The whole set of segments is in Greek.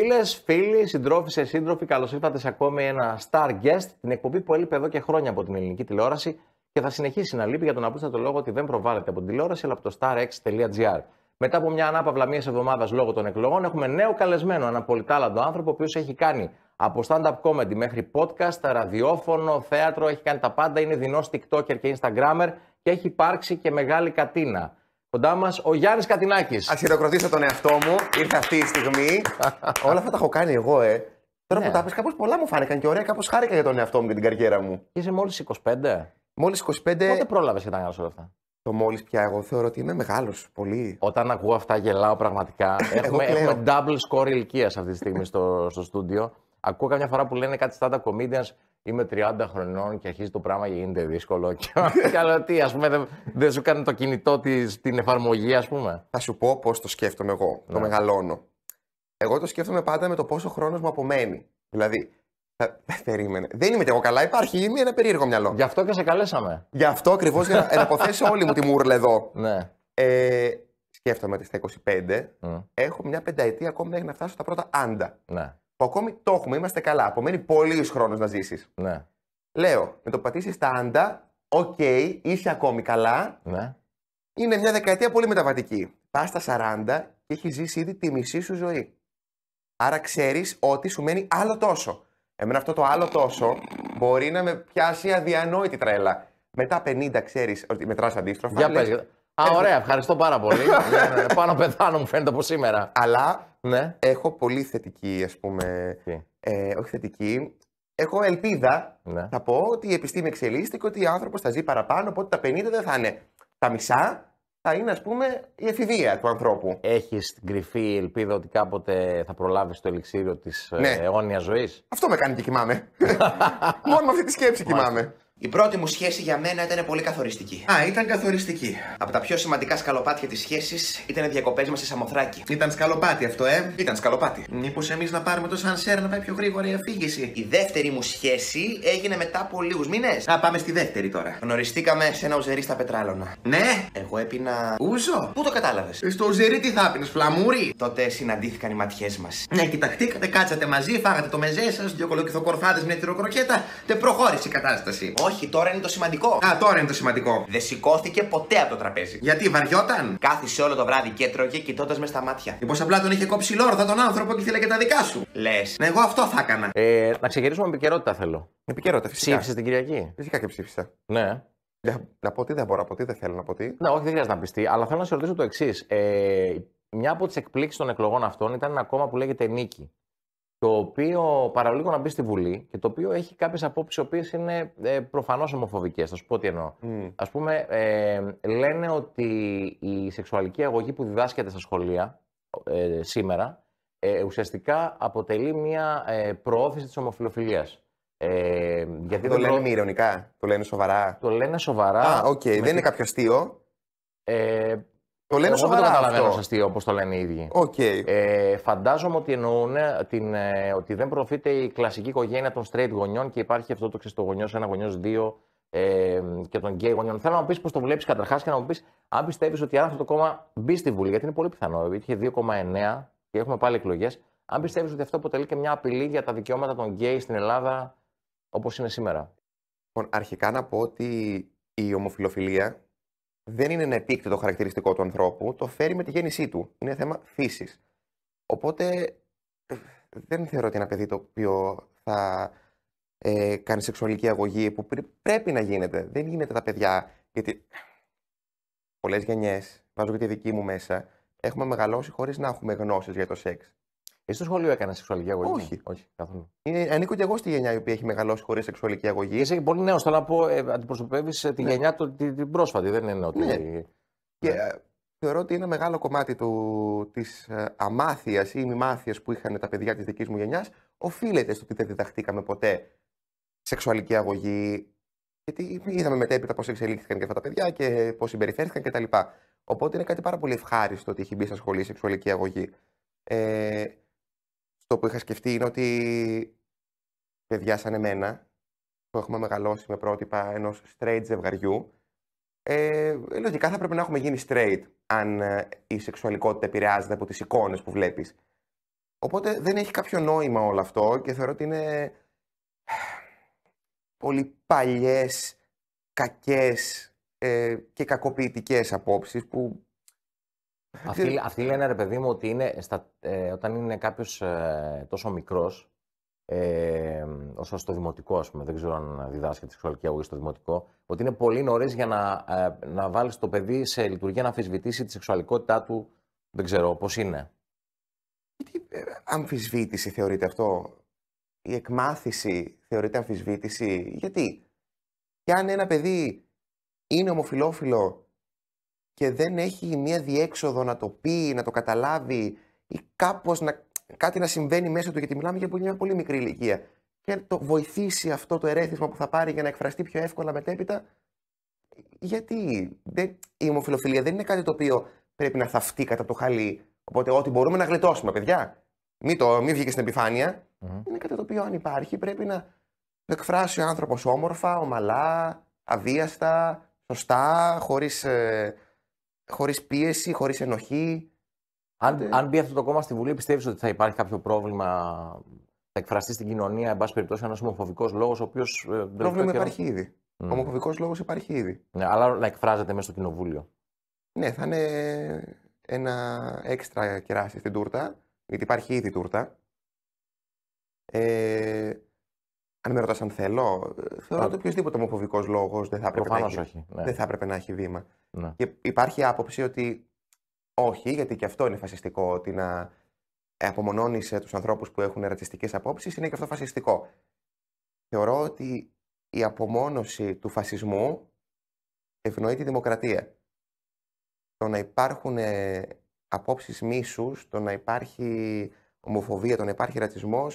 Φίλες, φίλοι, σε σύντροφοι, καλώς ήρθατε σε ακόμη ένα Star Guest, την εκπομπή που έλειπε εδώ και χρόνια από την ελληνική τηλεόραση και θα συνεχίσει να λείπει για τον απλούστατο λόγο ότι δεν προβάλλεται από την τηλεόραση αλλά από το starx.gr. Μετά από μια ανάπαυλα μίας εβδομάδας λόγω των εκλογών, έχουμε νέο καλεσμένο, έναν πολυτάλαντο άνθρωπο, ο οποίος έχει κάνει από stand-up comedy μέχρι podcast, ραδιόφωνο, θέατρο, έχει κάνει τα πάντα, είναι δεινός TikToker και Instagrammer και έχει υπάρξει και μεγάλη κατίνα. Κοντά μας ο Γιάννης Κατινάκης. Ας χειροκροτήσω τον εαυτό μου. Ήρθε αυτή η στιγμή. Όλα αυτά τα έχω κάνει εγώ, ε. Τώρα ναι. που τα πει, κάπως πολλά μου φάνηκαν και ωραία. Κάπως χάρηκα για τον εαυτό μου και την καριέρα μου. Είσαι μόλις 25. Μόλι 25. Πότε πρόλαβες και τα όλα αυτά. Το μόλις πια, εγώ θεωρώ ότι είμαι μεγάλος. Πολύ. Όταν ακούω αυτά, γελάω πραγματικά. έχουμε, double score ηλικίας αυτή τη στιγμή στο, στο στούντιο. Ακούω καμιά φορά που λένε κάτι στάντα comedians είμαι 30 χρονών και αρχίζει το πράγμα και γίνεται δύσκολο. Καλά τι, ας πούμε, δεν, σου κάνει το κινητό της, την εφαρμογή, ας πούμε. Θα σου πω πώς το σκέφτομαι εγώ, το ναι. μεγαλώνω. Εγώ το σκέφτομαι πάντα με το πόσο χρόνος μου απομένει. Δηλαδή, θα, περίμενε. Δεν είμαι και εγώ καλά, υπάρχει είμαι ένα περίεργο μυαλό. Γι' αυτό και σε καλέσαμε. Γι' αυτό ακριβώς για να αποθέσω όλη μου τη μούρλα εδώ. Ναι. Ε, σκέφτομαι ότι στα 25 mm. έχω μια πενταετία ακόμη μέχρι να φτάσω τα πρώτα άντα. Ναι που ακόμη το έχουμε, είμαστε καλά. Απομένει πολύ χρόνο να ζήσεις. Ναι. Λέω, με το πατήσεις τα άντα, οκ, είσαι ακόμη καλά. Ναι. Είναι μια δεκαετία πολύ μεταβατική. Πας στα 40 και έχεις ζήσει ήδη τη μισή σου ζωή. Άρα ξέρεις ότι σου μένει άλλο τόσο. Εμένα αυτό το άλλο τόσο μπορεί να με πιάσει αδιανόητη τρέλα. Μετά 50 ξέρεις ότι μετράς αντίστροφα. Για Α, ωραία, ευχαριστώ πάρα πολύ. ναι, ναι, πάνω πεθάνω μου φαίνεται από σήμερα. Αλλά ναι. έχω πολύ θετική, ας πούμε, ε, όχι θετική, έχω ελπίδα, ναι. θα πω, ότι η επιστήμη εξελίσσεται και ότι ο άνθρωπος θα ζει παραπάνω, οπότε τα 50 δεν θα είναι τα μισά, θα είναι, ας πούμε, η εφηβεία του ανθρώπου. Έχεις την κρυφή ελπίδα ότι κάποτε θα προλάβεις το ελιξίριο της ε, ναι. αιώνιας ζωής. Αυτό με κάνει και κοιμάμαι. Μόνο με αυτή τη σκέψη κοιμάμαι. Η πρώτη μου σχέση για μένα ήταν πολύ καθοριστική. Α, ήταν καθοριστική. Από τα πιο σημαντικά σκαλοπάτια της σχέσης ήταν οι διακοπές μας σε Σαμοθράκη. Ήταν σκαλοπάτι αυτό, ε. Ήταν σκαλοπάτι. Μήπως εμείς να πάρουμε το σανσέρ να πάει πιο γρήγορα η αφήγηση. Η δεύτερη μου σχέση έγινε μετά από λίγους μήνες. Α, πάμε στη δεύτερη τώρα. Γνωριστήκαμε σε ένα ουζερί στα πετράλωνα. Ναι! Εγώ έπεινα. Ούζο! Πού το κατάλαβες. Ε, στο ουζερί τι θα πει, φλαμούρι. Τότε συναντήθηκαν οι ματιές μας. Ναι, κοιταχτήκατε, κάτσατε μαζί, φάγατε το μεζέ σας, δύο κολοκυθοκορφάδες με ροκροκέτα. Τε προχώρησε η κατάσταση. Όχι, τώρα είναι το σημαντικό. Α, τώρα είναι το σημαντικό. Δεν σηκώθηκε ποτέ από το τραπέζι. Γιατί βαριόταν. Κάθισε όλο το βράδυ και έτρωγε κοιτώντας μες στα μάτια. Μήπως απλά τον είχε κόψει λόρδα τον άνθρωπο και ήθελε και τα δικά σου. Λες. Ναι, εγώ αυτό θα έκανα. Ε, να ξεκινήσουμε με επικαιρότητα θέλω. Επικαιρότητα, φυσικά. Ψήφισες την Κυριακή. Φυσικά και ψήφισα. Ναι. Για, να πω τι δεν μπορώ, από τι δεν θέλω να πω τι. Ναι, όχι, δεν χρειάζεται να πιστεί, αλλά θέλω να σε ρωτήσω το εξής. Ε, μια από τις εκπλήξεις των εκλογών αυτών ήταν ένα κόμμα που λέγεται Νίκη το οποίο παραλίγο να μπει στη Βουλή και το οποίο έχει κάποιες απόψεις οι οποίες είναι ε, προφανώς ομοφοβικές. Θα σου πω τι εννοώ. Mm. Ας πούμε, ε, λένε ότι η σεξουαλική αγωγή που διδάσκεται στα σχολεία ε, σήμερα ε, ουσιαστικά αποτελεί μια ε, προώθηση της ομοφιλοφιλίας. Ε, γιατί το, λένε προ... με ηρωνικά, το λένε σοβαρά. Το λένε σοβαρά. Α, οκ, okay. δεν είναι κάποιο αστείο. Ε, το λένε Εγώ σοβαρά. Δεν το καταλαβαίνω αυτό. όπως το λένε οι ίδιοι. Okay. Ε, φαντάζομαι ότι εννοούν ε, την, ε, ότι δεν προωθείται η κλασική οικογένεια των straight γονιών και υπάρχει αυτό το ξεστογονιό ένα γονιός δύο ε, και των gay γονιών. Θέλω να μου πεις πώς το βλέπεις καταρχάς και να μου πεις αν πιστεύεις ότι αν αυτό το κόμμα μπει στη Βουλή, γιατί είναι πολύ πιθανό, είχε 2,9 και έχουμε πάλι εκλογές. Αν πιστεύεις ότι αυτό αποτελεί και μια απειλή για τα δικαιώματα των gay στην Ελλάδα όπως είναι σήμερα. Λοιπόν, αρχικά να πω ότι η ομοφιλοφιλία δεν είναι ένα επίκτητο χαρακτηριστικό του ανθρώπου, το φέρει με τη γέννησή του. Είναι θέμα φύσης. Οπότε ε, δεν θεωρώ ότι ένα παιδί το οποίο θα ε, κάνει σεξουαλική αγωγή που πρέπει να γίνεται. Δεν γίνεται τα παιδιά. Γιατί πολλές γενιές, βάζω και τη δική μου μέσα, έχουμε μεγαλώσει χωρίς να έχουμε γνώσεις για το σεξ. Εσύ στο σχολείο έκανα σεξουαλική αγωγή. Όχι, όχι καθόλου. Είναι, ανήκω και εγώ στη γενιά η οποία έχει μεγαλώσει χωρίς σεξουαλική αγωγή. Είσαι πολύ νέος. Θέλω να πω, ε, αντιπροσωπεύεις ε, τη ναι. γενιά του, την, την, πρόσφατη. Δεν είναι ότι. Ναι. ναι. Και, ε, θεωρώ ότι είναι μεγάλο κομμάτι του, ε, αμάθειας ή ή μάθειας που είχαν τα παιδιά της δικής μου γενιάς. οφείλεται στο ότι δεν διδαχτήκαμε ποτέ σεξουαλική αγωγή γιατί είδαμε μετέπειτα πώς εξελίχθηκαν και αυτά τα παιδιά και πώς συμπεριφέρθηκαν κτλ. Οπότε είναι κάτι πάρα πολύ ευχάριστο ότι έχει μπει στα σχολεία σεξουαλική αγωγή. Ε, αυτό που είχα σκεφτεί είναι ότι παιδιά σαν εμένα, που έχουμε μεγαλώσει με πρότυπα ενός straight ζευγαριού, ε, λογικά θα πρέπει να έχουμε γίνει straight αν ε, η σεξουαλικότητα επηρεάζεται από τις εικόνες που βλέπεις. Οπότε δεν έχει κάποιο νόημα όλο αυτό και θεωρώ ότι είναι ε, πολύ παλιές, κακές ε, και κακοποιητικές απόψεις που αυτοί, αυτοί λένε ρε παιδί μου ότι είναι ε, όταν είναι κάποιος ε, τόσο μικρός, ε, όσο στο δημοτικό, ας, πούμε, δεν ξέρω αν διδάσκει τη σεξουαλική αγωγή στο δημοτικό, ότι είναι πολύ νωρίς για να, ε, να βάλεις το παιδί σε λειτουργία να αμφισβητήσει τη σεξουαλικότητά του. Δεν ξέρω πώς είναι. Τι ε, αμφισβήτηση θεωρείται αυτό. Η εκμάθηση θεωρείται αμφισβήτηση. Γιατί, και αν ένα παιδί είναι ομοφιλόφιλο και δεν έχει μία διέξοδο να το πει, να το καταλάβει ή κάπως να, κάτι να συμβαίνει μέσα του, γιατί μιλάμε για μια πολύ μικρή ηλικία. Και το βοηθήσει αυτό το ερέθισμα που θα πάρει για να εκφραστεί πιο εύκολα μετέπειτα. Γιατί η ομοφιλοφιλία δεν είναι κάτι το οποίο πρέπει να θαυτεί κατά το χαλί. Οπότε, ό,τι μπορούμε να γλιτώσουμε, παιδιά. Μη το, μην βγήκε στην επιφάνεια. Είναι κάτι το οποίο, αν υπάρχει, πρέπει να το εκφράσει ο άνθρωπος όμορφα, ομαλά, αβίαστα, σωστά, χωρίς ε, χωρίς πίεση, χωρίς ενοχή. Αν, αν μπει αυτό το κόμμα στη Βουλή, πιστεύεις ότι θα υπάρχει κάποιο πρόβλημα, θα εκφραστεί στην κοινωνία, εν πάση περιπτώσει, ένας ομοφοβικός ε, λόγος, ο οποίος. Πρόβλημα υπάρχει ήδη. Mm. Ομοφοβικός λόγος υπάρχει ήδη. Ναι, αλλά να εκφράζεται μέσα στο κοινοβούλιο. Ναι, θα είναι ένα έξτρα κεράσι στην τούρτα, γιατί υπάρχει ήδη τούρτα. Ε, αν με ρωτάς αν θέλω, ε, θεωρώ ότι οποιοδήποτε ομοφοβικός λόγος δεν, θα έπρεπε να έχει, ναι. δεν θα έπρεπε να έχει βήμα. Ναι. Και υπάρχει άποψη ότι όχι, γιατί και αυτό είναι φασιστικό, ότι να απομονώνεις ε, τους ανθρώπους που έχουν ρατσιστικές απόψεις είναι και αυτό φασιστικό. Θεωρώ ότι η απομόνωση του φασισμού ευνοεί τη δημοκρατία. Το να υπάρχουν ε, απόψεις μίσους, το να υπάρχει ομοφοβία, το να υπάρχει ρατσισμός,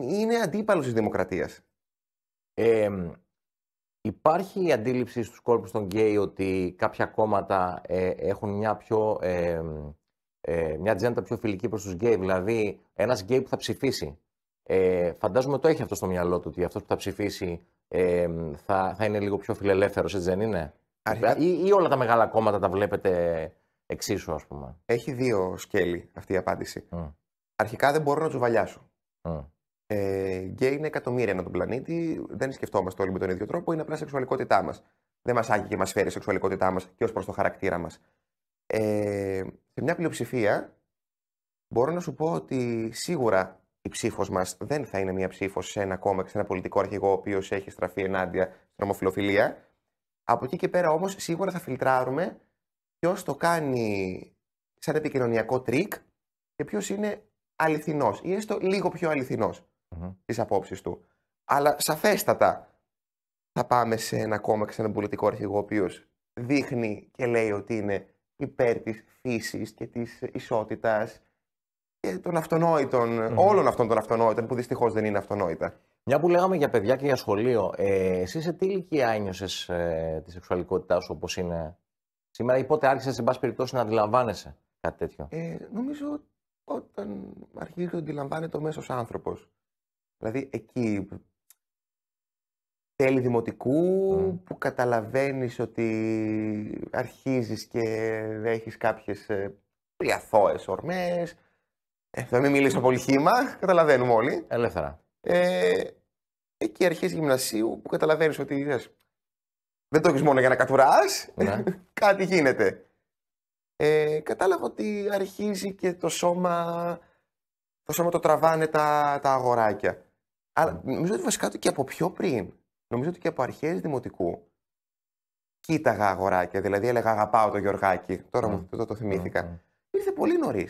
είναι αντίπαλος της δημοκρατίας. υπάρχει η αντίληψη στους κόλπους των γκέι ότι κάποια κόμματα ε, έχουν μια πιο... Ε, μια τζέντα πιο φιλική προς τους γκέι, δηλαδή ένας γκέι που θα ψηφίσει. Ε, φαντάζομαι το έχει αυτό στο μυαλό του, ότι αυτός που θα ψηφίσει θα, θα είναι λίγο πιο φιλελεύθερος, έτσι δεν είναι. Αρχικά... Ή, ή όλα τα μεγάλα κόμματα τα βλέπετε εξίσου, ας πούμε. Έχει δύο σκέλη αυτή η ολα τα μεγαλα κομματα τα βλεπετε εξισου α πουμε εχει δυο σκελη αυτη η απαντηση Αρχικά δεν μπορώ να τους Mm ε, γκέι είναι εκατομμύρια ένα τον πλανήτη. Δεν σκεφτόμαστε όλοι με τον ίδιο τρόπο. Είναι απλά σεξουαλικότητά μας. Δεν μας άγει και μας φέρει η σεξουαλικότητά μας και ως προς το χαρακτήρα μας. Ε, σε μια πλειοψηφία, μπορώ να σου πω ότι σίγουρα η ψήφος μας δεν θα είναι μια ψήφος σε ένα κόμμα και σε ένα πολιτικό αρχηγό ο οποίος έχει στραφεί ενάντια στην ομοφιλοφιλία. Από εκεί και πέρα όμως, σίγουρα θα φιλτράρουμε ποιος το κάνει σαν επικοινωνιακό τρίκ και ποιος είναι αληθινός ή έστω λίγο πιο αληθινός mm-hmm. τι του. Αλλά σαφέστατα θα πάμε σε ένα κόμμα και σε έναν πολιτικό αρχηγό ο οποίος δείχνει και λέει ότι είναι υπέρ της φύσης και της ισότητας και των αυτονόητων, mm-hmm. όλων αυτών των αυτονόητων που δυστυχώς δεν είναι αυτονόητα. Μια που λέγαμε για παιδιά και για σχολείο, ε, εσύ σε τι ηλικία ένιωσες ε, τη σεξουαλικότητά σου όπως είναι σήμερα ή πότε άρχισες, εν πάση περιπτώσει, να αντιλαμβάνεσαι κάτι τέτοιο. Ε, νομίζω όταν αρχίζει να αντιλαμβάνεται ο μέσος άνθρωπος. Δηλαδή εκεί τέλη δημοτικού που καταλαβαίνεις ότι αρχίζεις και έχεις κάποιες ε, πριαθώες ορμές. Ε, θα μην μιλήσω πολύ χήμα, καταλαβαίνουμε όλοι. Ελεύθερα. Ε, εκεί αρχές γυμνασίου που καταλαβαίνεις ότι δεν το έχεις μόνο για να κατουράς, ναι. κάτι γίνεται. Ε, κατάλαβα ότι αρχίζει και το σώμα, το σώμα το τραβάνε τα, τα αγοράκια. Αλλά νομίζω ότι βασικά το και από πιο πριν, νομίζω ότι και από αρχές δημοτικού, κοίταγα αγοράκια. Δηλαδή έλεγα Αγαπάω το Γιωργάκη. Τώρα μου το, το θυμήθηκα. Ήρθε πολύ νωρίς.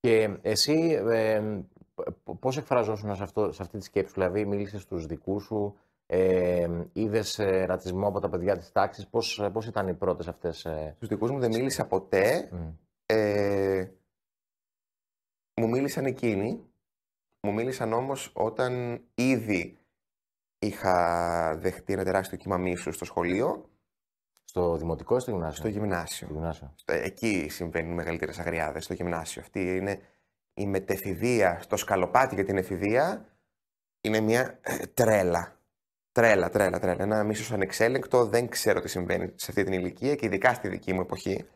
Και εσύ ε, πώς εκφραζόσουν σε, αυτό, σε αυτή τη σκέψη, δηλαδή μίλησες στους δικούς σου, ε, είδε ρατσισμό από τα παιδιά της τάξης, πώς ήταν οι πρώτες αυτές. Ε... Στους δικούς μου δεν μίλησα ποτέ. Ε, μου μίλησαν εκείνοι μου μίλησαν όμως όταν ήδη είχα δεχτεί ένα τεράστιο κύμα μίσους στο σχολείο. Στο δημοτικό ή στο γυμνάσιο. Στο γυμνάσιο. Στο γυμνάσιο. Εκεί συμβαίνουν οι μεγαλύτερε αγριάδε, στο γυμνάσιο. Αυτή είναι η μετεφηδεία στο γυμνασιο στο γυμνασιο εκει συμβαινουν οι μεγαλυτερε αγριαδε στο γυμνασιο αυτη ειναι η μετεφηδεια στο σκαλοπατι για την εφηδεία. Είναι μια ε, τρέλα. Τρέλα, τρέλα, τρέλα. Ένα μίσος ανεξέλεγκτο. Δεν ξέρω τι συμβαίνει σε αυτή την ηλικία και ειδικά στη δική μου εποχή.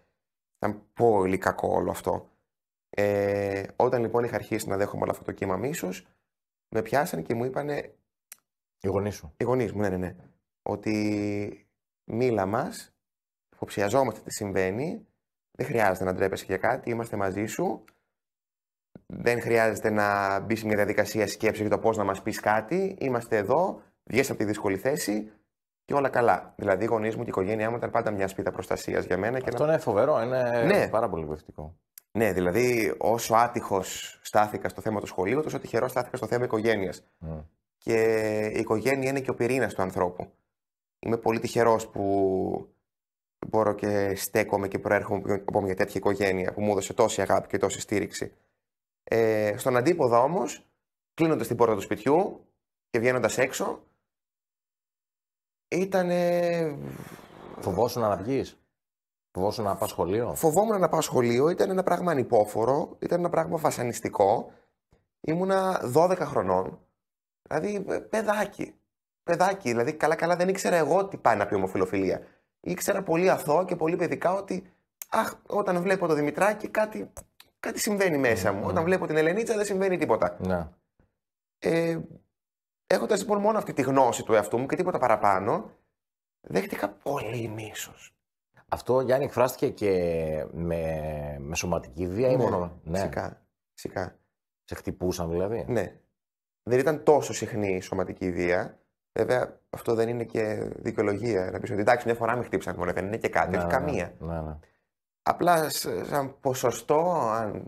Ήταν πολύ κακό όλο αυτό. Ε, όταν λοιπόν είχα αρχίσει να δέχομαι όλο αυτό το κύμα μίσους, με πιάσανε και μου είπανε. Οι γονείς σου. Οι γονείς μου, ναι, ναι, ναι. Ότι μίλα μας, υποψιαζόμαστε τι συμβαίνει, δεν χρειάζεται να ντρέπεσαι για κάτι, είμαστε μαζί σου. Δεν χρειάζεται να μπει σε μια διαδικασία σκέψης για το πώς να μας πεις κάτι. Είμαστε εδώ, βγαίνει από τη δύσκολη θέση και όλα καλά. Δηλαδή, οι γονείς μου και η οικογένειά μου ήταν πάντα μια σπίτα προστασίας για μένα. Αυτό είναι φοβερό, είναι ναι. πάρα πολύ βοηθητικό. Ναι, δηλαδή όσο άτυχος στάθηκα στο θέμα του σχολείου, τόσο τυχερός στάθηκα στο θέμα οικογένειας. Mm. Και η οικογένεια είναι και ο πυρήνας του ανθρώπου. Είμαι πολύ τυχερός που μπορώ και στέκομαι και προέρχομαι από μια τέτοια οικογένεια που μου έδωσε τόση αγάπη και τόση στήριξη. Ε, στον αντίποδα όμως, κλείνοντας την πόρτα του σπιτιού και βγαίνοντας έξω, ήταν. Φοβόσουν να βγεις. Φοβόσουν να πάω σχολείο. Φοβόμουν να πάω σχολείο. Ήταν ένα πράγμα ανυπόφορο, ήταν ένα πράγμα βασανιστικό. Ήμουνα 12 χρονών. Δηλαδή, ε, παιδάκι. Παιδάκι. Δηλαδή, καλά-καλά δεν ήξερα εγώ τι πάει να πει ομοφιλοφιλία. Ήξερα πολύ αθώα και πολύ παιδικά ότι, αχ, όταν βλέπω το Δημητράκι κάτι, κάτι συμβαίνει μέσα μου. Όταν βλέπω την Ελενίτσα, δεν συμβαίνει τίποτα. Ναι. Ε, έχοντας λοιπόν μόνο αυτή τη γνώση του εαυτού μου και τίποτα παραπάνω, δέχτηκα πολύ μίσος. Αυτό, Γιάννη, εκφράστηκε και με, με σωματική βία ή ναι, μόνο. Ναι. Φυσικά. Φυσικά. Σε χτυπούσαν δηλαδή. Ναι. Δεν ήταν τόσο συχνή η σωματική βία. Βέβαια, αυτό δεν είναι και δικαιολογία. Να πεις ότι εντάξει, μια φορά με χτύπησαν μόνο, δεν είναι και κάτι, ναι, ναι καμία. Ναι, ναι. Απλά, σαν ποσοστό, αν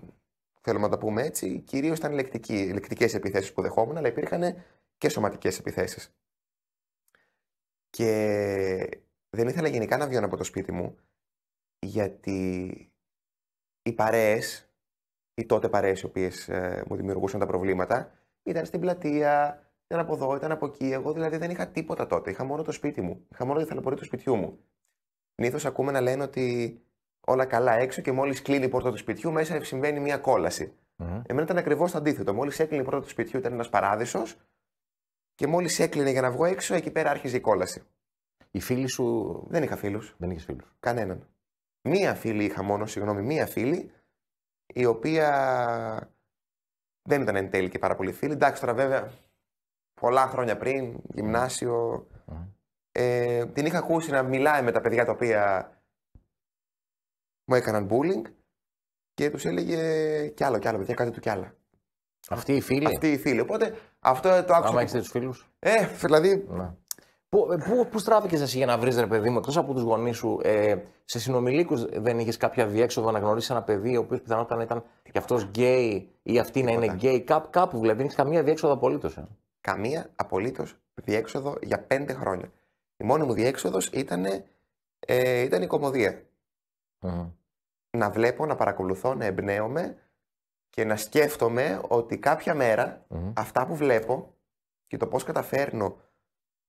θέλουμε να τα πούμε έτσι, κυρίως ήταν λεκτικές επιθέσεις που δεχόμουν, αλλά υπήρχαν και σωματικές επιθέσεις. Και δεν ήθελα γενικά να βγαίνω από το σπίτι μου, γιατί οι παρέες, οι τότε παρέες οι οποίες ε, μου δημιουργούσαν τα προβλήματα, ήταν στην πλατεία, ήταν από εδώ, ήταν από εκεί. Εγώ δηλαδή δεν είχα τίποτα τότε. Είχα μόνο το σπίτι μου. Είχα μόνο τη θαλαπορή του σπιτιού μου. Νήθω ακούμε να λένε ότι όλα καλά έξω και μόλις κλείνει η πόρτα του σπιτιού, μέσα συμβαίνει μια κόλαση. Εμένα ήταν ακριβώς το αντίθετο. Μόλις έκλεινε η πόρτα του σπιτιού, ήταν ένας παράδεισος και μόλις έκλεινε για να βγω έξω, εκεί πέρα άρχιζε η κόλαση. Οι φίλοι σου. Δεν είχα φίλους. Δεν είχες φίλους. Κανέναν. Μία φίλη είχα μόνο, συγγνώμη, μία φίλη, η οποία δεν ήταν εν τέλει και πάρα πολύ φίλη. Εντάξει, τώρα βέβαια, πολλά χρόνια πριν, γυμνάσιο. Ε, την είχα ακούσει να μιλάει με τα παιδιά τα οποία μου έκαναν bullying και τους έλεγε κι άλλο, κι άλλο, παιδιά, κάτι του κι άλλα. Αυτή η φίλη. Αυτή η φίλη. Οπότε αυτό το έχετε του φίλους. Ε, δηλαδή. Ναι. Πού ε, στράφηκες εσύ για να βρεις ρε παιδί μου, εκτός από τους γονείς σου, ε, σε συνομιλίκους δεν είχες κάποια διέξοδο να γνωρίσεις ένα παιδί, ο οποίος πιθανότατα ήταν και αυτό γκέι ή αυτή να είναι γκέι, κάπου, κάπου δηλαδή. Δεν είχε καμία διέξοδο απολύτως. Ε. Καμία απολύτως διέξοδο για πέντε χρόνια. Η μόνη μου διέξοδος ήταν, ε, ήταν η κομμωδία. Να βλέπω, να παρακολουθώ, να εμπνέομαι και να σκέφτομαι ότι κάποια μέρα αυτά που βλέπω και το πώς καταφέρνω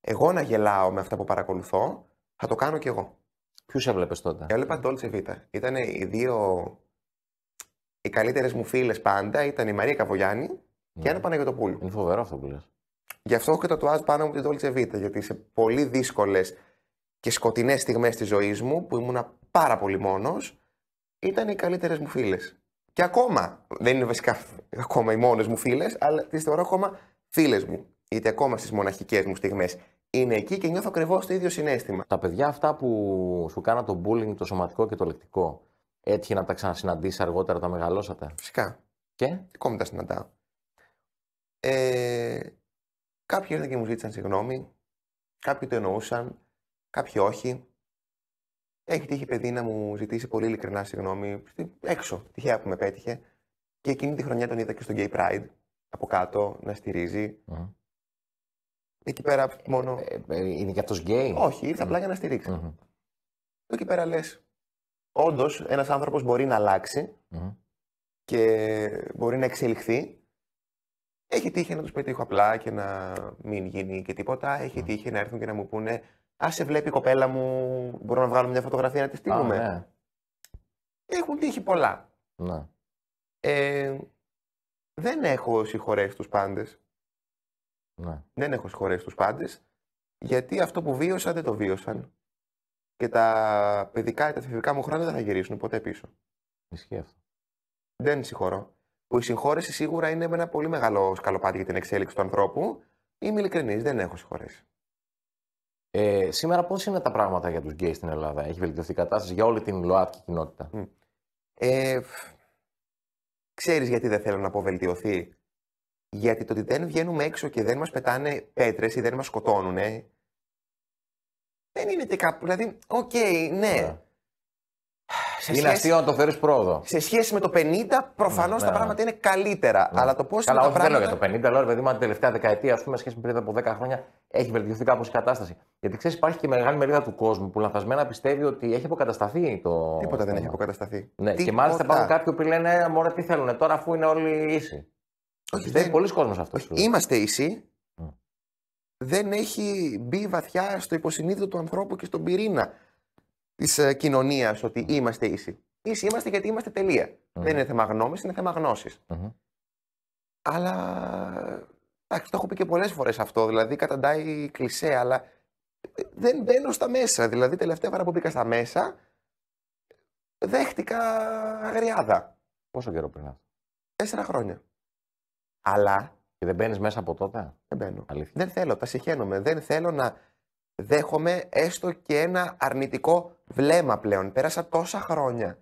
εγώ να γελάω με αυτά που παρακολουθώ, θα το κάνω κι εγώ. Ποιους έβλεπες τότε. Έβλεπα Dolce Vita. Ήταν οι δύο. Οι καλύτερες μου φίλες πάντα ήταν η Μαρία Καβογιάννη και ναι. ένα Παναγιοτοπούλου. Είναι φοβερό αυτό που λες. Γι' αυτό έχω και τουάζ πάνω μου την Dolce Vita, γιατί σε πολύ δύσκολες και σκοτεινές στιγμές της ζωής μου, που ήμουνα πάρα πολύ μόνος, ήταν οι καλύτερες μου φίλες. Και ακόμα, δεν είναι βασικά ακόμα οι μόνες μου φίλες, αλλά τις θεωρώ ακόμα φίλες μου είτε ακόμα στις μοναχικές μου στιγμές, είναι εκεί και νιώθω ακριβώς το ίδιο συνέστημα. Τα παιδιά αυτά που σου κάνα το bullying, το σωματικό και το λεκτικό, έτυχε να τα ξανασυναντήσεις αργότερα, τα μεγαλώσατε. Φυσικά. Και. Τι τα συναντάω. Ε, κάποιοι ήρθαν και μου ζήτησαν συγγνώμη, κάποιοι το εννοούσαν, κάποιοι όχι. Έχει τύχει παιδί να μου ζητήσει πολύ ειλικρινά συγγνώμη έξω, τυχαία που με πέτυχε. Και εκείνη τη χρονιά τον είδα και στο Gay Pride από κάτω να στηρίζει. Εκεί πέρα μόνο. Ε, ε, είναι για του γκέι. Όχι, ήρθε απλά για να στηριξει mm-hmm. Εκεί πέρα λες. Όντως, ένας άνθρωπος μπορεί να αλλαξει και μπορεί να εξελιχθεί. Έχει τύχει να τους πετύχω απλά και να μην γίνει και τίποτα. Έχει τύχει να έρθουν και να μου πούνε Ας σε βλέπει η κοπέλα μου, μπορώ να βγάλουμε μια φωτογραφία να της στείλουμε. Ναι. Έχουν τύχει πολλά. Ναι. Ε, δεν έχω συγχωρέσει τους πάντες. Ναι. Δεν έχω συγχωρέσει τους πάντες. Γιατί αυτό που βίωσαν δεν το βίωσαν. Και τα παιδικά ή τα θετικά μου χρόνια δεν θα γυρίσουν ποτέ πίσω. Ισχύει αυτό. Δεν συγχωρώ. Που η συγχώρεση σίγουρα είναι με ένα πολύ μεγάλο σκαλοπάτι για την εξέλιξη του ανθρώπου. Είμαι ειλικρινής, δεν έχω συγχωρέσει. Ε, σήμερα πώς είναι τα πράγματα για τους γκέι στην Ελλάδα, Έχει βελτιωθεί η κατάσταση για όλη την ΛΟΑΤΚΙ κοινότητα. Ε, Ξέρεις γιατί δεν θέλω να αποβελτιωθεί γιατί το ότι δεν βγαίνουμε έξω και δεν μας πετάνε πέτρες ή δεν μας σκοτώνουν, δεν είναι και κάπου. Δηλαδή, οκ, okay, ναι. ναι. Σε είναι σχέση... αστείο να το φέρεις πρόοδο. Σε σχέση με το 50, προφανώς ναι, τα ναι. πράγματα είναι καλύτερα. Ναι. Αλλά το πώς. Καλά, όχι δεν λέω για το 50, λέω παιδί μου, την τελευταία δεκαετία, ας πούμε, σχέση με πριν από 10 χρόνια, έχει βελτιωθεί κάπως η κατάσταση. Γιατί ξέρεις, υπάρχει και μεγάλη μερίδα του κόσμου που λανθασμένα πιστεύει ότι έχει αποκατασταθεί το. Τίποτα δεν έχει αποκατασταθεί. Ναι, Τίποτα. και μάλιστα υπάρχουν κάποιοι που λένε, «Ε, Μωρέ, τι θέλουν τώρα, αφού είναι όλοι ίσοι. Όχι, δεν... Πολλοί κόσμος αυτό. Είμαστε ίσοι. Δεν έχει μπει βαθιά στο υποσυνείδητο του ανθρώπου και στον πυρήνα της ε, κοινωνίας ότι είμαστε ίσοι. Ίσοι είμαστε γιατί είμαστε τελεία. Δεν είναι θέμα γνώμης, είναι θέμα Αλλά. Εντάξει, το έχω πει και πολλές φορές αυτό. Δηλαδή, καταντάει κλισέ, αλλά ε, δεν μπαίνω στα μέσα. Δηλαδή, τελευταία φορά που μπήκα στα μέσα, δέχτηκα αγριάδα. Πόσο καιρό πριν Τέσσερα χρόνια. Αλλά. Και δεν μπαίνεις μέσα από τότε. Δεν μπαίνω. Δεν θέλω, τα συχαίνομαι. Δεν θέλω να δέχομαι έστω και ένα αρνητικό βλέμμα πλέον. Πέρασα τόσα χρόνια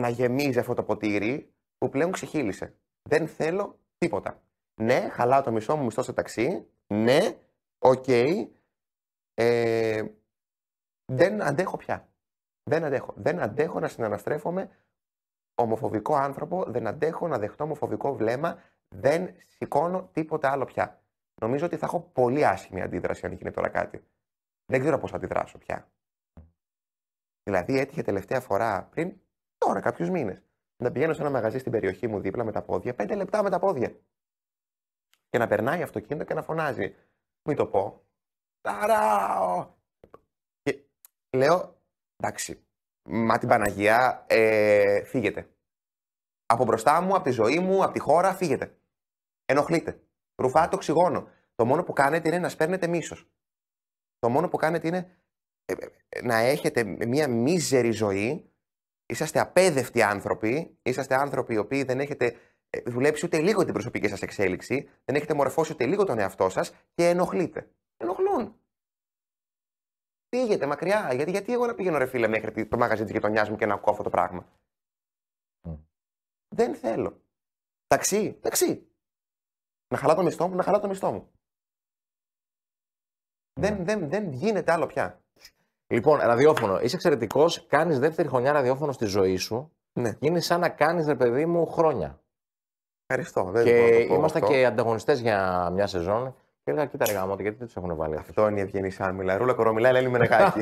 να γεμίζει αυτό το ποτήρι που πλέον ξεχύλισε. Δεν θέλω τίποτα. Ναι, χαλάω το μισό μου μισθό σε ταξί. Ναι, οκ. Ε, δεν αντέχω πια. Δεν αντέχω. Δεν αντέχω να συναναστρέφομαι ομοφοβικό άνθρωπο, δεν αντέχω να δεχτώ ομοφοβικό βλέμμα, δεν σηκώνω τίποτα άλλο πια. Νομίζω ότι θα έχω πολύ άσχημη αντίδραση αν γίνει τώρα κάτι. Δεν ξέρω πώς θα αντιδράσω πια. Δηλαδή έτυχε τελευταία φορά πριν τώρα, κάποιους μήνες, να πηγαίνω σε ένα μαγαζί στην περιοχή μου δίπλα με τα πόδια, πέντε λεπτά με τα πόδια. Και να περνάει αυτοκίνητο και να φωνάζει. Μην το πω. Ταράω! Και λέω, εντάξει, Μα την Παναγία, ε, φύγετε. Από μπροστά μου, από τη ζωή μου, από τη χώρα, φύγετε. Ενοχλείτε. το οξυγόνο. Το μόνο που κάνετε είναι να σπέρνετε μίσος. Το μόνο που κάνετε είναι ε, ε, να έχετε μία μίζερη ζωή. Είσαστε απέδευτοι άνθρωποι. Είσαστε άνθρωποι οι οποίοι δεν έχετε ε, δουλέψει ούτε λίγο την προσωπική σας εξέλιξη. Δεν έχετε μορφώσει ούτε λίγο τον εαυτό σας και ενοχλείτε. Ενοχλούν. Πήγετε μακριά. Γιατί, γιατί εγώ να πηγαίνω ρε φίλε μέχρι το μαγαζί της γειτονιάς μου και να ακούω το πράγμα. Δεν θέλω. Ταξί, ταξί. Να χαλά το μισθό μου, να χαλά το μισθό μου. Ναι. Δεν, δεν, δεν γίνεται άλλο πια. Λοιπόν, ραδιόφωνο. Είσαι εξαιρετικός. Κάνεις δεύτερη χρονιά ραδιόφωνο στη ζωή σου. Ναι. Είναι σαν να κάνεις, ρε παιδί μου, χρόνια. Ευχαριστώ. Δεν και ήμασταν είμαστε και ανταγωνιστές για μια σεζόν. Και έλεγα, κοίτα ρε γιατί δεν τους έχουν βάλει. Αυτό είναι η ευγενή άμυλα. Ρούλα κορομιλά, λέει με νεκάκι.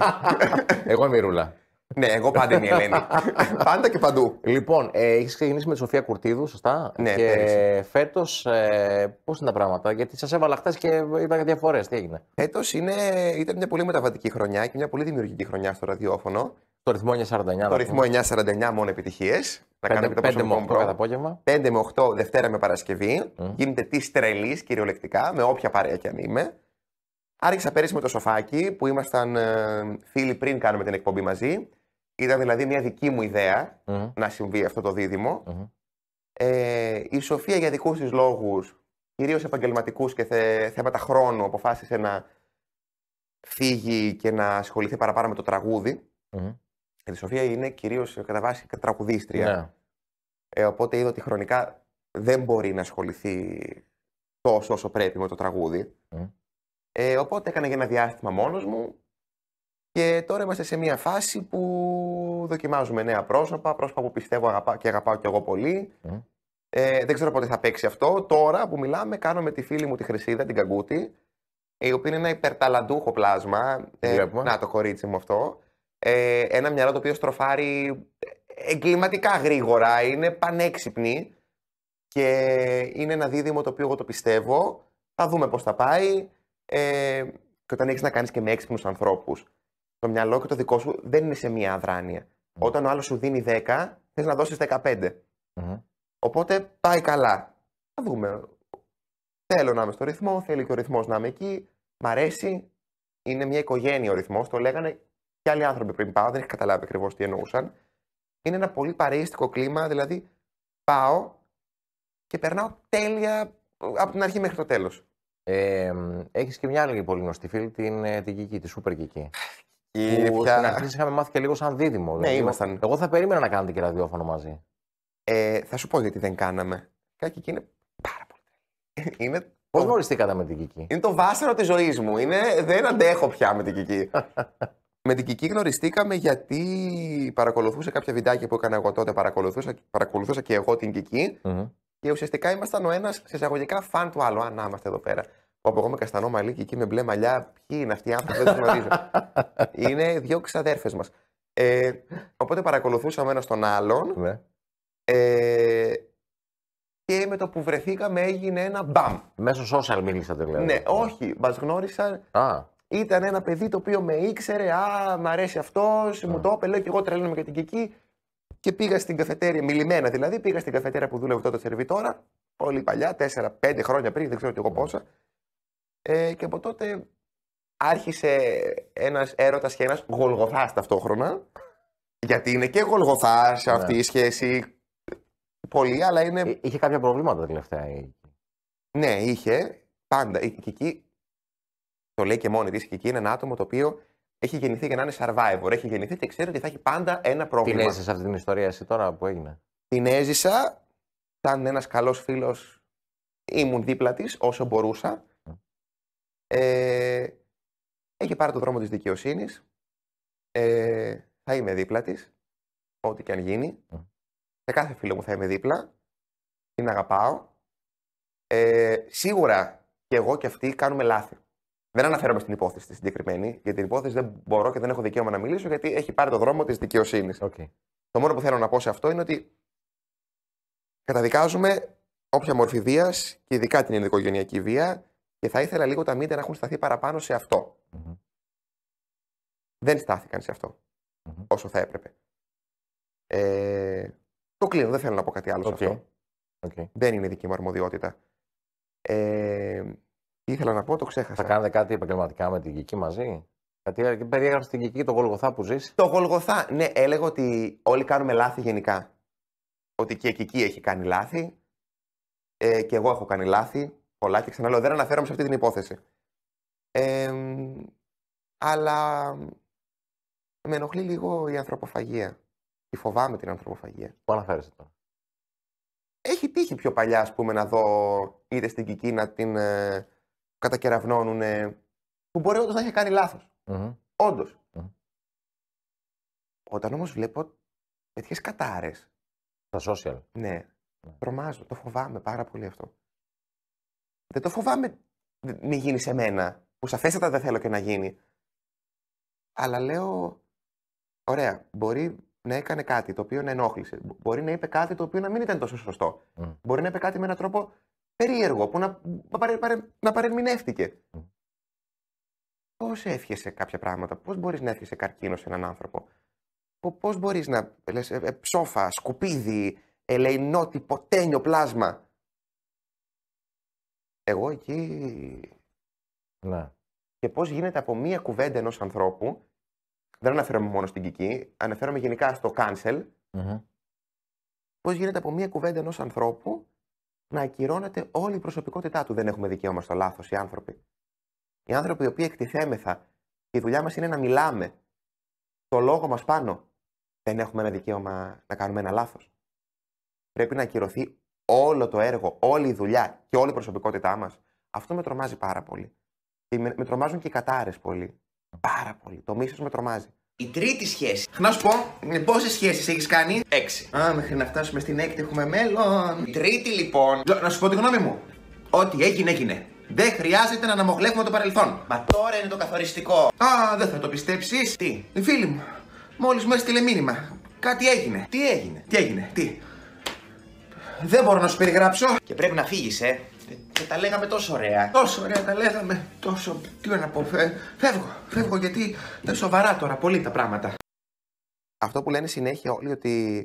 Εγώ είμαι η ρούλα. Ναι, εγώ πάντα είμαι η Ελένη. πάντα και παντού. Λοιπόν, ε, έχεις ξεκινήσει με τη Σοφία Κουρτίδου, σωστά. Ναι, και φέτος, ε, πώς είναι τα πράγματα, γιατί σας έβαλα χτε και είδα διαφορές. Τι έγινε. Φέτος ήταν μια πολύ μεταβατική χρονιά και μια πολύ δημιουργική χρονιά στο ραδιόφωνο. Το ρυθμό 949. Το ρυθμό 949 μόνο επιτυχίες. Να κάνω και το 5 με 8 απόγευμα. 5 με 8 Δευτέρα με Παρασκευή. Mm. Γίνεται της τρελής κυριολεκτικά, με όποια παρέα και αν είμαι. Άρχισα πέρυσι με το σοφάκι που ήμασταν ε, φίλοι πριν κάνουμε την εκπομπή μαζί. Ήταν δηλαδή μια δική μου ιδεα να συμβεί αυτό το διδυμο Ε, η Σοφία για δικούς της λόγους, κυρίως επαγγελματικούς και θέματα χρόνου, αποφάσισε να φύγει και να ασχοληθεί παραπάνω με το τραγούδι. Η Σοφία είναι κυρίως κατά βάση τραγουδίστρια. Ναι. Ε, οπότε είδα ότι χρονικά δεν μπορεί να ασχοληθεί τόσο όσο πρέπει με το τραγούδι. Ε, οπότε έκανα για ένα διάστημα μόνος μου και τώρα είμαστε σε μια φάση που δοκιμάζουμε νέα πρόσωπα, πρόσωπα που πιστεύω αγαπά, και αγαπάω κι εγώ πολύ. Ε, δεν ξέρω πότε θα παίξει αυτό. Τώρα που μιλάμε, κάνω με τη φίλη μου τη Χρυσίδα, την Καγκούτη, η οποία είναι ένα υπερταλαντούχο πλάσμα. Ε, να το κορίτσι μου αυτό. Ε, ένα μυαλό το οποίο στροφάρει εγκληματικά γρήγορα, είναι πανέξυπνη και είναι ένα δίδυμο το οποίο εγώ το πιστεύω. Θα δούμε πώς θα πάει. Ε, και όταν έχεις να κάνεις και με έξυπνους ανθρώπους, το μυαλό και το δικό σου δεν είναι σε μία αδράνεια. Όταν ο άλλος σου δίνει 10, θες να δώσεις 15. Mm. Οπότε πάει καλά. Θα δούμε. Θέλω να είμαι στο ρυθμό, θέλει και ο ρυθμός να είμαι εκεί. Μ' αρέσει. Είναι μια οικογένεια ο ρυθμός. Το λέγανε και άλλοι άνθρωποι πριν πάω. Δεν έχει καταλάβει ακριβώς τι εννοούσαν. Είναι ένα πολύ παρείστικο κλίμα. Δηλαδή πάω και περνάω τέλεια από την αρχή μέχρι το τέλος. Ε, έχεις και μια άλλη πολύ γνωστή φίλη, την, ε, την Κική, τη Super Κική. Η που στην αρχή είχαμε μάθει και λίγο σαν δίδυμο. Ναι, δηλαδή. ήμασταν. Εγώ θα περίμενα να κάνετε και ραδιόφωνο μαζί. Ε, θα σου πω γιατί δεν κάναμε. Κάτι εκεί είναι πάρα πολύ. είναι Πώς γνωριστήκατε με την Κική. Είναι το βάσανο της ζωής μου. Είναι... Δεν αντέχω πια με την Κική. με την Κική γνωριστήκαμε γιατί παρακολουθούσε κάποια βιντάκια που έκανα εγώ τότε. Παρακολουθούσα, παρακολουθούσα και εγώ την κικη mm Και ουσιαστικά ήμασταν ο ένας σε εισαγωγικά φαν του άλλου. Αν είμαστε εδώ πέρα. Όπου εγώ με καστανό μαλλί και εκεί με μπλε μαλλιά, ποιοι είναι αυτοί οι άνθρωποι, δεν τους γνωρίζω. είναι δύο ξαδέρφες μας. Ε, οπότε παρακολουθούσαμε ένα τον άλλον. Ναι. Ε, και με το που βρεθήκαμε έγινε ένα μπαμ. Μέσω social μίλησατε δηλαδή. Ναι, όχι, μας γνώρισαν. Α. Ήταν ένα παιδί το οποίο με ήξερε, α, μ' αρέσει αυτός, μου το έπελε. και εγώ τρελαίνομαι για την Κική. Και πήγα στην καφετέρια, μιλημένα δηλαδή, πήγα στην καφετέρια που δούλευε τότε σερβιτόρα, πολύ παλιά, 4-5 χρόνια πριν, δεν ξέρω και εγώ πόσα. Ε, και από τότε άρχισε ένας έρωτας και ένας γολγοθάς ταυτόχρονα. Γιατί είναι και γολγοθάς σε ναι. αυτή η σχέση. Πολύ, αλλά είναι... Ε, είχε κάποια προβλήματα τελευταία. Ναι, είχε. Πάντα. Η Κική, το λέει και μόνη της, η εκεί είναι ένα άτομο το οποίο έχει γεννηθεί για να είναι survivor. Έχει γεννηθεί και ξέρει ότι θα έχει πάντα ένα πρόβλημα. Την έζησε αυτή την ιστορία εσύ τώρα που έγινε. Την έζησα. σαν ένας καλός φίλος. Ήμουν δίπλα της όσο μπορούσα. Ε, έχει πάρει το δρόμο της δικαιοσύνης. Ε, θα είμαι δίπλα της, ό,τι και αν γίνει. Ναι. Σε κάθε φίλο μου θα είμαι δίπλα. Την αγαπάω. Ε, σίγουρα και εγώ και αυτοί κάνουμε λάθη. Δεν αναφέρομαι στην υπόθεση τη συγκεκριμένη, γιατί την υπόθεση δεν μπορώ και δεν έχω δικαίωμα να μιλήσω, γιατί έχει πάρει το δρόμο της δικαιοσύνης. Το μόνο που θέλω να πω σε αυτό είναι ότι καταδικάζουμε όποια μορφή βίας και ειδικά την ενδοικογενειακή βία και θα ήθελα λίγο τα μίντια να έχουν σταθεί παραπάνω σε αυτο Δεν στάθηκαν σε αυτο όσο θα έπρεπε. Ε, το κλείνω, δεν θέλω να πω κάτι άλλο okay. σε αυτό. Δεν είναι δική μου αρμοδιότητα. Ε, ήθελα να πω, το ξέχασα. Θα κάνετε κάτι επαγγελματικά με την Κική μαζί. Γιατί ε, περιέγραψε την Κική, το Γολγοθά που ζεις. Το Γολγοθά, ναι, έλεγα ότι όλοι κάνουμε λάθη γενικά. Ότι και η Κική έχει κάνει λάθη. και εγώ έχω κάνει λάθη πολλά και ξαναλέω δεν αναφέρομαι σε αυτή την υπόθεση. Ε, αλλά με ενοχλεί λίγο η ανθρωποφαγία. Τη φοβάμαι την ανθρωποφαγία. Πού αναφέρεσαι τώρα. Έχει τύχει πιο παλιά, ας πούμε, να δω είτε στην Κική να την ε, κατακεραυνώνουν. που μπορεί όντως να έχει κάνει λάθος. Mm-hmm. Όντω. Όταν όμως βλέπω τέτοιες κατάρες. Στα social. Ναι. ναι. Τρομάζω. Το φοβάμαι πάρα πολύ αυτό. Δεν το φοβάμαι μη γίνεις σε μένα, που σαφέστατα δεν θέλω και να γίνει. Αλλά λέω, ωραία, μπορεί να έκανε κάτι το οποίο να ενόχλησε. Μπορεί να είπε κάτι το οποίο να μην ήταν τόσο σωστό. Μπορεί να είπε κάτι με έναν τρόπο περίεργο, που να, παρε, παρε, να παρερμηνεύτηκε. Mm. Πώς εύχεσαι κάποια πράγματα, πώς μπορείς να εύχεσαι καρκίνο σε έναν άνθρωπο, πώς μπορείς να λες ε, ε, ψόφα, σκουπίδι, ελεηνότυπο, τένιο πλάσμα. Εγώ εκεί. Ναι. Και πώς γίνεται από μία κουβέντα ενός ανθρώπου. Δεν αναφέρομαι μόνο στην Κική, αναφέρομαι γενικά στο ΚΑΝΣΕΛ mm Πώς γίνεται από μία κουβέντα ενός ανθρώπου να ακυρώνεται όλη η προσωπικότητά του. Δεν έχουμε δικαίωμα στο λάθος οι άνθρωποι. Οι άνθρωποι οι οποίοι εκτιθέμεθα η δουλειά μας είναι να μιλάμε το λόγο μας πάνω, δεν έχουμε ένα δικαίωμα να κάνουμε ένα λάθος. Πρέπει να ακυρωθεί όλο το έργο, όλη η δουλειά και όλη η προσωπικότητά μας, αυτό με τρομάζει πάρα πολύ. Και με, τρομάζουν και οι κατάρες πολύ. Πάρα πολύ. Το μίσος με τρομάζει. Η τρίτη σχέση. Να σου πω, ε, πόσες σχέσεις έχεις κάνει. Έξι. Α, μέχρι να φτάσουμε στην έκτη έχουμε μέλλον. Η τρίτη λοιπόν. Να σου πω τη γνώμη μου. Ό,τι έγινε, έγινε. Δεν χρειάζεται να αναμογλεύουμε το παρελθόν. Μα τώρα είναι το καθοριστικό. Α, δεν θα το πιστέψεις. Τι, φίλη μου, μόλις μου έστειλε μήνυμα. Κάτι έγινε. Τι έγινε, τι έγινε, τι. Δεν μπορώ να σου περιγράψω. Και πρέπει να φύγεις, ε. ε. Και τα λέγαμε τόσο ωραία. Τόσο ωραία τα λέγαμε. Τόσο. Τι να πω. φεύγω. Φεύγω γιατί είναι σοβαρά τώρα πολύ τα πράγματα. Αυτό που λένε συνέχεια όλοι ότι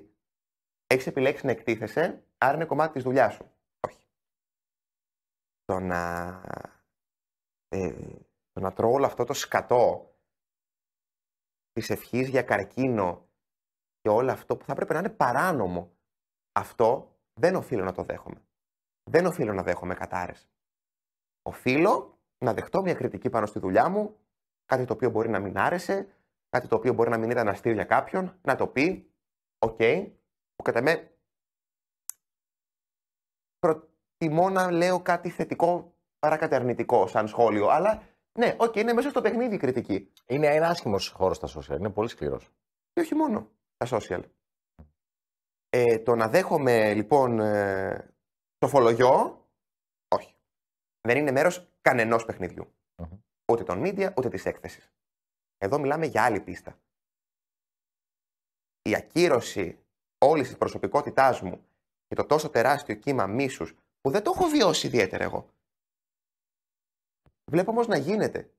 έχεις επιλέξει να εκτίθεσαι, άρα είναι κομμάτι της δουλειάς σου. Όχι. Το να. Ε, το να τρώω όλο αυτό το σκατό της ευχής για καρκίνο και όλο αυτό που θα πρέπει να είναι παράνομο. Αυτό δεν οφείλω να το δέχομαι. Δεν οφείλω να δέχομαι κατάρες. Οφείλω να δεχτώ μια κριτική πάνω στη δουλειά μου, κάτι το οποίο μπορεί να μην άρεσε, κάτι το οποίο μπορεί να μην ήταν αστείο για κάποιον, να το πει, οκ, okay, που κατά με προτιμώ να λέω κάτι θετικό παρά κάτι σαν σχόλιο, αλλά ναι, οκ, είναι μέσα στο παιχνίδι η κριτική. Είναι ένα άσχημος χώρος στα social, είναι πολύ σκληρός. Και όχι μόνο τα social. Ε, το να δέχομαι λοιπόν ε, το φολογιό, όχι. Δεν είναι μέρος κανενός Ούτε των media, ούτε της έκθεσης. Εδώ μιλάμε για άλλη πίστα. Η ακύρωση όλης της προσωπικότητάς μου και το τόσο τεράστιο κύμα μίσους που δεν το έχω βιώσει ιδιαίτερα εγώ. Βλέπω όμως να γίνεται.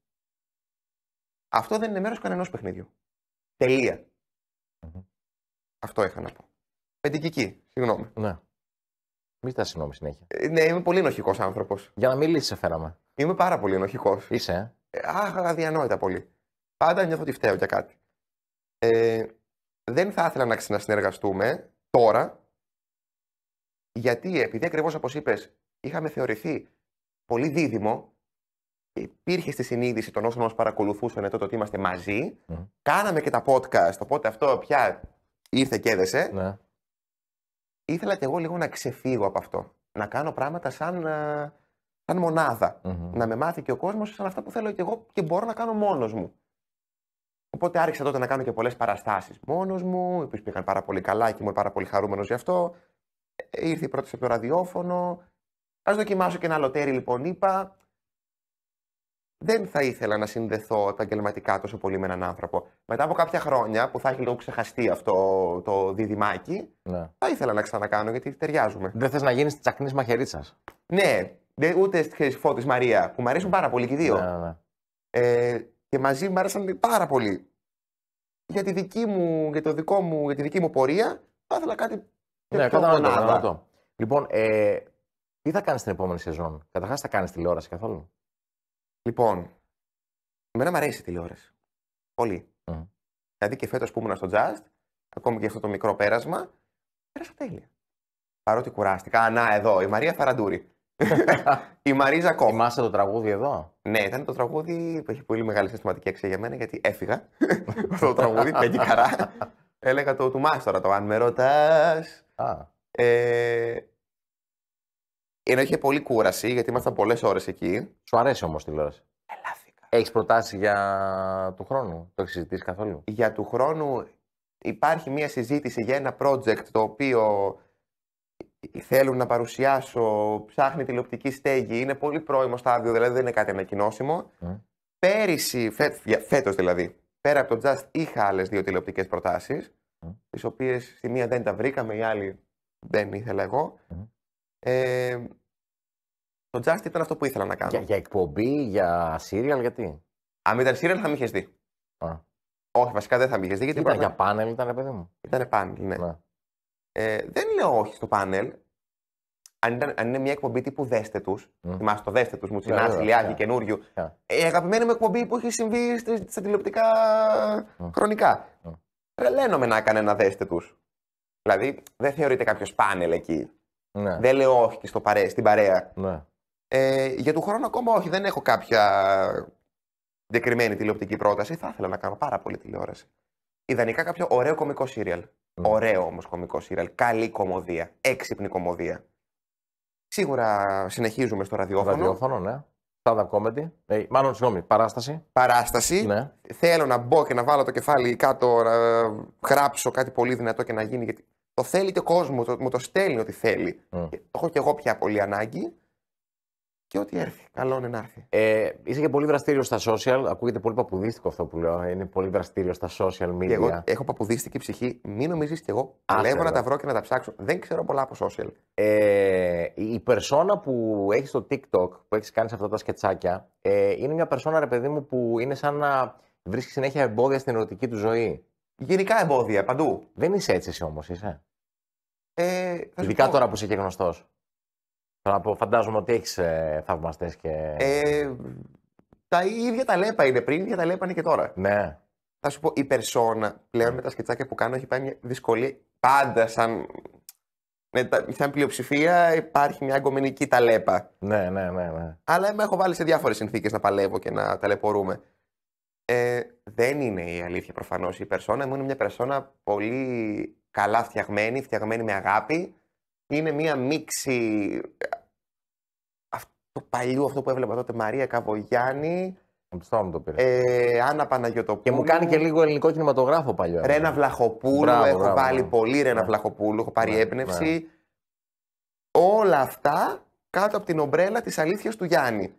Αυτό δεν είναι μέρος κανενός παιχνιδιού. Αυτό είχα να πω. Πεντηκική, Συγγνώμη. Ναι. Μην τα συγγνώμη συνέχεια. Ε, ναι, είμαι πολύ ενοχικός άνθρωπος. Για να μιλήσεις, σε φέραμε. Είμαι πάρα πολύ ενοχικός. Είσαι. Ε. ε, αχ, αδιανόητα πολύ. Πάντα νιώθω ότι φταίω για κάτι. Ε, δεν θα ήθελα να ξανασυνεργαστούμε τώρα. Γιατί επειδή ακριβώς όπως είπες, είχαμε θεωρηθεί πολύ δίδυμο υπήρχε στη συνείδηση των όσων μας παρακολουθούσαν τότε ότι είμαστε μαζί. Κάναμε και τα podcast, οπότε αυτό πια ήρθε και έδεσε. Ναι ήθελα και εγώ λίγο να ξεφύγω από αυτό. Να κάνω πράγματα σαν, ε, σαν μοναδα Να με μάθει και ο κόσμος σαν αυτά που θέλω και εγώ και μπορώ να κάνω μόνος μου. Οπότε άρχισα τότε να κάνω και πολλές παραστάσεις μόνος μου, οι οποίε πήγαν πάρα πολύ καλά και ήμουν πάρα πολύ χαρούμενος γι' αυτό. Ε, ήρθε η πρώτη σε το ραδιόφωνο. Ας δοκιμάσω και ένα λοτέρι, λοιπόν, είπα δεν θα ήθελα να συνδεθώ επαγγελματικά τόσο πολύ με έναν άνθρωπο. Μετά από κάποια χρόνια που θα έχει λίγο ξεχαστεί αυτό το διδυμάκι, ναι. θα ήθελα να ξανακάνω γιατί ταιριάζουμε. Δεν θες να γίνεις τσακνή μαχαιρίτσα. Ναι, ούτε στη φώτης Μαρία που μου αρέσουν πάρα πολύ και οι δύο. Ναι, ναι. Ε, και μαζί μου άρεσαν πάρα πολύ. Για τη δική μου, για το δικό μου, για τη δική μου πορεία, θα ήθελα κάτι. Ναι, κατάλαβα. Λοιπόν, ε, τι θα κάνεις την επόμενη σεζόν, Καταρχάς θα κάνεις τηλεόραση καθόλου. Λοιπόν, εμένα μου αρέσει η τηλεόραση. Πολύ. Mm. Δηλαδή και φέτος που ήμουν στο Just, ακόμη και αυτό το μικρό πέρασμα, πέρασα τέλεια. Παρότι κουράστηκα. ανά εδώ, η Μαρία Φαραντούρη. η Μαρίζα Κόμ. Θυμάσαι το τραγούδι εδώ. Ναι, ήταν το τραγούδι που έχει πολύ μεγάλη συστηματική αξία για μένα γιατί έφυγα. το τραγούδι, πέγγι καρά. Έλεγα το του Μάστορα το. Αν με ρωτάς. Ε, ενώ είχε πολύ κούραση γιατί ήμασταν πολλές ώρες εκεί. Σου αρέσει όμως τηλεόραση. Ελάθηκα. Έχεις προτάσεις για του χρόνου. Το έχεις συζητήσει καθόλου. Για του χρόνου υπάρχει μια συζήτηση για ένα project το οποίο θέλουν να παρουσιάσω. Ψάχνει τηλεοπτική στέγη. Είναι πολύ πρώιμο στάδιο, δηλαδή δεν είναι κάτι ανακοινώσιμο. Mm. Πέρυσι, φέτος δηλαδή, πέρα από το Just είχα άλλες δύο τηλεοπτικές προτάσεις. Mm. Ναι. Τις οποίες στη μία δεν τα βρήκαμε, η άλλη δεν ήθελα εγώ. Ναι. Ε, το Just ήταν αυτό που ήθελα να κάνω. Για, για εκπομπή, για serial, γιατί. Αν ήταν serial θα με είχες δει. Α. Όχι, βασικά δεν θα με είχες δει. Γιατί ήταν για πάνελ, ήταν παιδί μου. Ήταν πάνελ, ναι. ναι. Ε, δεν λέω όχι στο πάνελ. Αν, ήταν, αν είναι μια εκπομπή τύπου Δέστε τους, mm. θυμάστε το Δέστε τους, Μουτσινά, ναι, yeah, Ηλιάδη, yeah. Ναι. καινούριου. Yeah. Ε, αγαπημένη μου εκπομπή που έχει συμβεί στα τηλεοπτικά mm. χρονικά. Mm. με να έκανε ένα Δέστε τους. Δηλαδή δεν θεωρείται κάποιος πάνελ εκεί. Ναι. Δεν λέω όχι και στο παρέ, στην παρέα. Ναι. Ε, για του χρόνου ακόμα όχι, δεν έχω κάποια συγκεκριμένη τηλεοπτική πρόταση. Θα ήθελα να κάνω πάρα πολύ τηλεόραση. Ιδανικά κάποιο ωραίο κωμικό σύριαλ. Mm. Ωραίο όμως κωμικό σύριαλ. Καλή κομμωδία. Έξυπνη κομμωδία. Σίγουρα συνεχίζουμε στο ραδιόφωνο. Ραδιόφωνο, ναι. Stand-up comedy. Ε, μάλλον, συγγνώμη, παράσταση. Παράσταση. Ναι. Θέλω να μπω και να βάλω το κεφάλι κάτω, να γράψω κάτι πολύ δυνατό και να γίνει. Το θέλει και ο κόσμος, το, μου το στέλνει ότι θέλει. Mm. Και, το έχω και εγώ πια πολύ ανάγκη. Και ό,τι έρθει. Καλό είναι να έρθει. Ε, είσαι και πολύ δραστήριος στα social. Ακούγεται πολύ παπουδίστικο αυτό που λέω. Είναι πολύ δραστήριο στα social media. Και εγώ έχω παπουδίστικη ψυχή. Μην νομίζεις κι εγώ. Παλεύω ναι, να τα βρω και να τα ψάξω. Δεν ξέρω πολλά από social. Ε, η περσόνα που έχεις στο TikTok, που έχεις κάνει σε αυτά τα σκετσάκια, ε, είναι μια περσόνα, ρε παιδί μου, που είναι σαν να βρίσκεις συνέχεια εμπόδια στην ερωτική του ζωή γενικά εμπόδια παντού. Δεν είσαι έτσι εσύ όμως, είσαι. Ε, Ειδικά τώρα που είσαι και γνωστός. Τώρα που φαντάζομαι ότι έχεις ε, θαυμαστές και. Ε, τα ίδια τα λέπα είναι πριν, ίδια τα λέπα είναι και τώρα. Ναι. Θα σου πω, η περσόνα πλέον με τα σκετσάκια που κάνω έχει πάει μια δυσκολία. Πάντα σαν. Ναι, σαν πλειοψηφία υπάρχει μια αγκομενική ταλέπα. Ναι, ναι, ναι. ναι. Αλλά με έχω βάλει σε διάφορες συνθήκες να παλεύω και να ταλαιπωρούμε. Ε, δεν είναι η αλήθεια προφανώς. Η περσόνα μου είναι μια περσόνα πολύ καλά φτιαγμένη, φτιαγμένη με αγάπη. Είναι μια μίξη ε, αυτού παλιού, αυτό που έβλεπα τότε, Μαρία Καβογιάννη. Μου το πήρες. Ε, Άννα Παναγιωτοπούλου. Και μου κάνει και λίγο ελληνικό κινηματογράφο παλιό. Ρένα Βλαχοπούλου. έχω μπράβο, βάλει πολύ Ρένα ναι. Βλαχοπούλου. Έχω πάρει ναι, έμπνευση. Ναι. Όλα αυτά κάτω από την ομπρέλα της αλήθειας του Γιάννη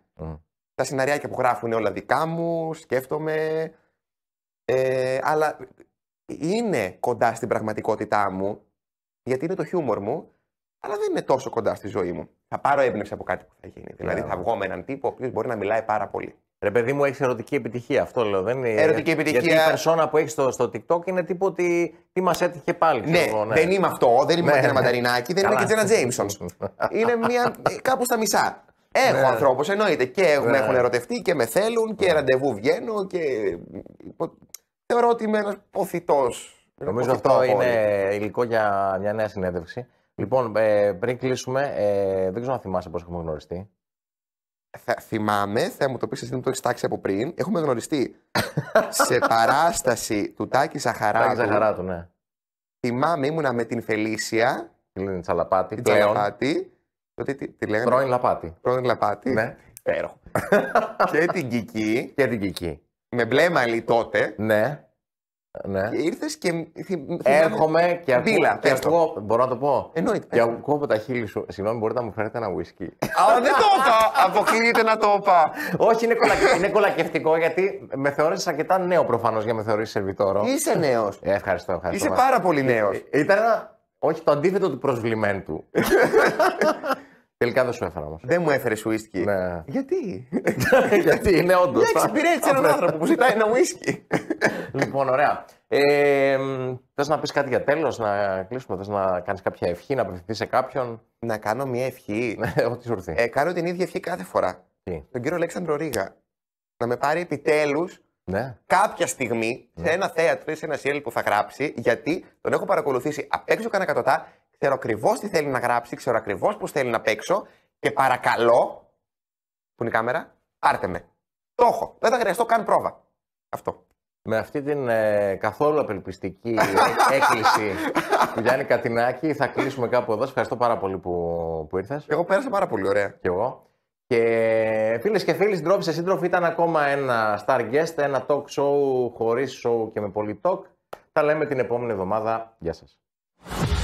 τα σεναριάκια που γράφουν είναι όλα δικά μου, σκέφτομαι. Ε, αλλά είναι κοντά στην πραγματικότητά μου, γιατί είναι το χιούμορ μου, αλλά δεν είναι τόσο κοντά στη ζωή μου. Θα πάρω έμπνευση από κάτι που θα γίνει. Δηλαδή ναι. θα βγω με έναν τύπο ο οποίος μπορεί να μιλάει πάρα πολύ. Ρε παιδί μου, έχεις ερωτική επιτυχία. Αυτό λέω. Δεν είναι... Ερωτική επιτυχία. Γιατί η περσόνα που έχεις στο, στο TikTok είναι τύπο ότι τι μας έτυχε πάλι. Ναι, εγώ, ναι, δεν είμαι αυτό. Δεν είμαι ναι, ένα ναι. μανταρινάκι. Δεν είμαι και ένα Τζέιμσον. είναι μια... κάπου στα μισά. Έχω ναι. ανθρώπους, εννοείται. Και με έχουν ναι. ερωτευτεί και με θέλουν και ναι. ραντεβού βγαίνω και. Θεωρώ ότι είμαι ένας ποθητός. Νομίζω αυτό είναι υλικό για μια νέα συνέντευξη. Λοιπόν, ε, πριν κλείσουμε, ε, δεν ξέρω αν θυμάσαι πώς έχουμε γνωριστεί. Θα, θυμάμαι, θα μου το πεις εσύ, δεν το έχεις τάξει από πριν. Έχουμε γνωριστεί σε παράσταση του Τάκη Σαχαράτου. Τάκη Σαχαράτου, ναι. Θυμάμαι, ήμουνα με την Φελίσια. Την Τσαλαπάτη. Την Τσαλαπάτη. Τότε τι, τη λέγανε. Πρώην Λαπάτη. Πρώην Λαπάτη. Ναι. Υπέροχο. και την Κική. Και την Κική. Με μπλε μαλλί τότε. Ναι. Ναι. Και ήρθες και. Έρχομαι και ακούω. Δίλα, και ακούω μπορώ να το πω. Εννοείται. Και ακούω από τα χείλη σου. Συγγνώμη, μπορείτε να μου φέρετε ένα whisky. Α, δεν το είπα! Αποκλείεται να το είπα. Όχι, είναι, κολακε... είναι κολακευτικό γιατί με θεώρησες αρκετά νέο προφανώς για να με θεωρήσεις σερβιτόρο. Είσαι νέος. Ε, ευχαριστώ, ευχαριστώ. Είσαι πάρα πολύ ε, νέος. Ε, ήταν ένα. Όχι, το αντίθετο του προσβλημένου του. Τελικά δεν σου έφερα όμως. Δεν μου έφερες ουίσκι. Ναι. Γιατί. Γιατί είναι όντω. Για εξυπηρέτησε έναν ναι. άνθρωπο που ζητάει ένα ουίσκι. λοιπόν, ωραία. Ε, Θες να πεις κάτι για τέλος, να κλείσουμε. Θες να κάνεις κάποια ευχή, να απευθυνθείς σε κάποιον. Να κάνω μια ευχή. Ναι, ό,τι σου Ε, κάνω την ίδια ευχή κάθε φορά. Τι? Τον κύριο Αλέξανδρο Ρίγα. Να με πάρει επιτέλους ναι. κάποια στιγμή ναι. σε ένα θέατρο ή σε ένα σιέλ που θα γράψει, γιατί τον έχω παρακολουθήσει απ' έξω κανένα κατωτά ξέρω ακριβώς τι θέλει να γράψει, ξέρω ακριβώς πώς θέλει να παίξω και παρακαλώ. Που είναι η κάμερα, πάρτε με. Το έχω. Δεν θα χρειαστώ καν πρόβα. Αυτό. Με αυτή την ε, καθόλου απελπιστική έκκληση του Γιάννη Κατινάκη θα κλείσουμε κάπου εδώ. Σε ευχαριστώ πάρα πολύ που, που ήρθες. Εγώ πέρασα πάρα πολύ ωραία. Και εγώ. Και φίλες και φίλοι, συντρόφοι σε σύντροφοι, ήταν ακόμα ένα Star Guest, ένα talk show χωρίς show και με πολύ talk. Τα λέμε την επόμενη εβδομάδα. Γεια σας.